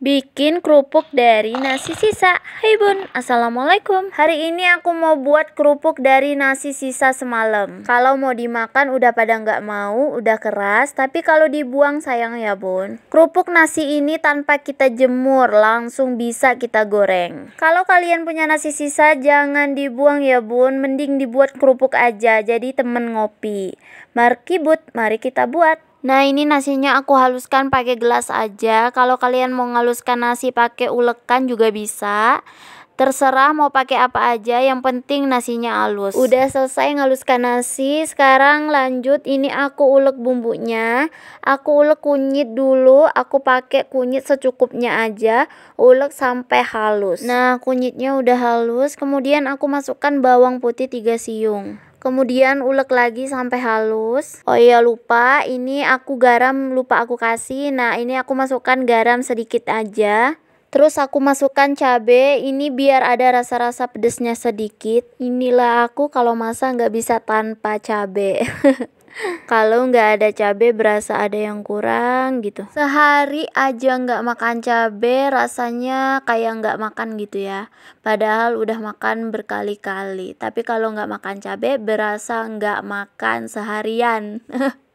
Bikin kerupuk dari nasi sisa Hai bun, assalamualaikum Hari ini aku mau buat kerupuk dari nasi sisa semalam Kalau mau dimakan udah pada nggak mau, udah keras Tapi kalau dibuang sayang ya bun Kerupuk nasi ini tanpa kita jemur langsung bisa kita goreng Kalau kalian punya nasi sisa jangan dibuang ya bun Mending dibuat kerupuk aja jadi temen ngopi Mari kibut, mari kita buat Nah ini nasinya aku haluskan pakai gelas aja Kalau kalian mau ngaluskan nasi pakai ulekan juga bisa Terserah mau pakai apa aja yang penting nasinya halus Udah selesai ngaluskan nasi Sekarang lanjut ini aku ulek bumbunya Aku ulek kunyit dulu Aku pakai kunyit secukupnya aja Ulek sampai halus Nah kunyitnya udah halus Kemudian aku masukkan bawang putih 3 siung kemudian ulek lagi sampai halus oh iya lupa ini aku garam lupa aku kasih nah ini aku masukkan garam sedikit aja Terus aku masukkan cabe, ini biar ada rasa-rasa pedesnya sedikit. Inilah aku kalau masak nggak bisa tanpa cabe. kalau nggak ada cabe berasa ada yang kurang gitu sehari aja nggak makan cabe rasanya kayak nggak makan gitu ya padahal udah makan berkali-kali tapi kalau nggak makan cabe berasa nggak makan seharian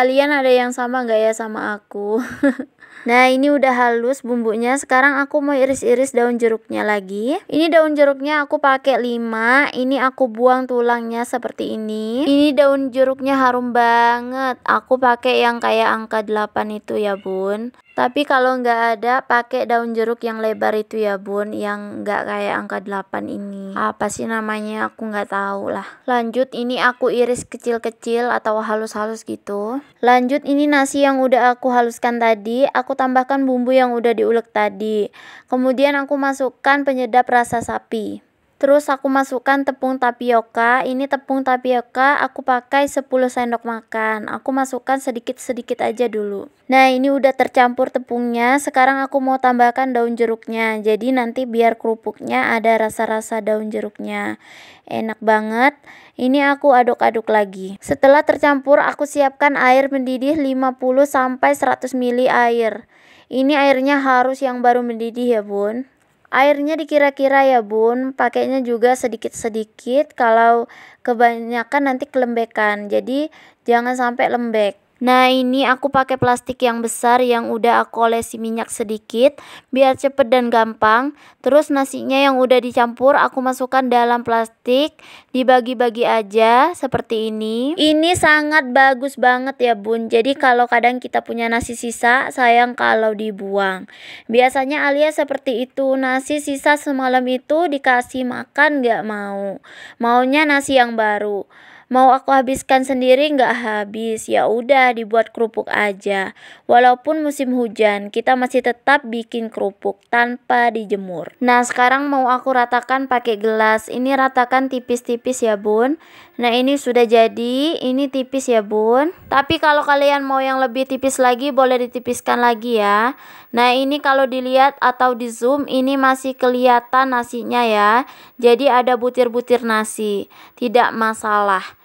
Kalian ada yang sama nggak ya sama aku? nah ini udah halus bumbunya Sekarang aku mau iris-iris daun jeruknya lagi Ini daun jeruknya aku pakai 5 Ini aku buang tulangnya seperti ini Ini daun jeruknya harum banget Aku pakai yang kayak angka 8 itu ya bun tapi kalau nggak ada, pakai daun jeruk yang lebar itu ya bun, yang nggak kayak angka 8 ini. Apa sih namanya? Aku nggak tahu lah. Lanjut, ini aku iris kecil-kecil atau halus-halus gitu. Lanjut, ini nasi yang udah aku haluskan tadi, aku tambahkan bumbu yang udah diulek tadi. Kemudian aku masukkan penyedap rasa sapi. Terus aku masukkan tepung tapioka. Ini tepung tapioka aku pakai 10 sendok makan. Aku masukkan sedikit-sedikit aja dulu. Nah, ini udah tercampur tepungnya. Sekarang aku mau tambahkan daun jeruknya. Jadi nanti biar kerupuknya ada rasa-rasa daun jeruknya. Enak banget. Ini aku aduk-aduk lagi. Setelah tercampur, aku siapkan air mendidih 50 sampai 100 ml air. Ini airnya harus yang baru mendidih ya, Bun airnya dikira-kira ya bun pakainya juga sedikit-sedikit kalau kebanyakan nanti kelembekan jadi jangan sampai lembek Nah ini aku pakai plastik yang besar yang udah aku olesi minyak sedikit biar cepet dan gampang. Terus nasinya yang udah dicampur aku masukkan dalam plastik dibagi-bagi aja seperti ini. Ini sangat bagus banget ya bun. Jadi kalau kadang kita punya nasi sisa sayang kalau dibuang. Biasanya Alia seperti itu nasi sisa semalam itu dikasih makan gak mau. Maunya nasi yang baru. Mau aku habiskan sendiri nggak habis. Ya udah dibuat kerupuk aja. Walaupun musim hujan, kita masih tetap bikin kerupuk tanpa dijemur. Nah, sekarang mau aku ratakan pakai gelas. Ini ratakan tipis-tipis ya, Bun. Nah, ini sudah jadi. Ini tipis ya, Bun. Tapi kalau kalian mau yang lebih tipis lagi, boleh ditipiskan lagi ya. Nah, ini kalau dilihat atau di zoom, ini masih kelihatan nasinya ya. Jadi ada butir-butir nasi. Tidak masalah.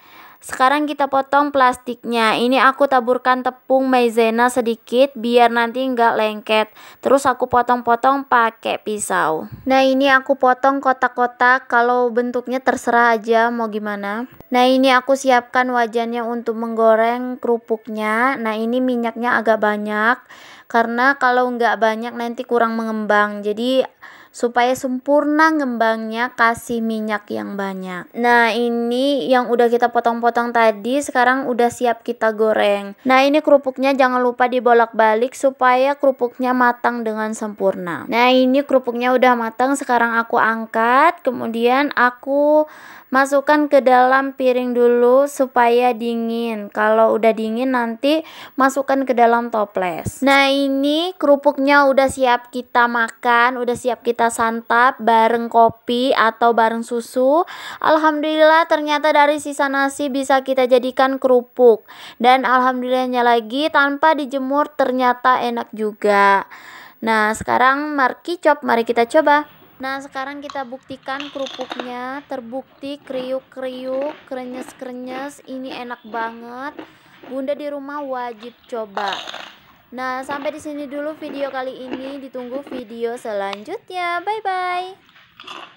Sekarang kita potong plastiknya. Ini aku taburkan tepung maizena sedikit biar nanti nggak lengket. Terus aku potong-potong pakai pisau. Nah ini aku potong kotak-kotak. Kalau bentuknya terserah aja mau gimana. Nah ini aku siapkan wajannya untuk menggoreng kerupuknya. Nah ini minyaknya agak banyak. Karena kalau nggak banyak nanti kurang mengembang. Jadi supaya sempurna ngembangnya kasih minyak yang banyak. Nah, ini yang udah kita potong-potong tadi sekarang udah siap kita goreng. Nah, ini kerupuknya jangan lupa dibolak-balik supaya kerupuknya matang dengan sempurna. Nah, ini kerupuknya udah matang, sekarang aku angkat, kemudian aku masukkan ke dalam piring dulu supaya dingin. Kalau udah dingin nanti masukkan ke dalam toples. Nah, ini kerupuknya udah siap kita makan, udah siap kita kita santap bareng kopi atau bareng susu. Alhamdulillah ternyata dari sisa nasi bisa kita jadikan kerupuk. Dan alhamdulillahnya lagi tanpa dijemur ternyata enak juga. Nah, sekarang Marki Chop, mari kita coba. Nah, sekarang kita buktikan kerupuknya. Terbukti kriuk-kriuk, krenyes-krenyes. Ini enak banget. Bunda di rumah wajib coba. Nah, sampai di sini dulu video kali ini. Ditunggu video selanjutnya. Bye bye.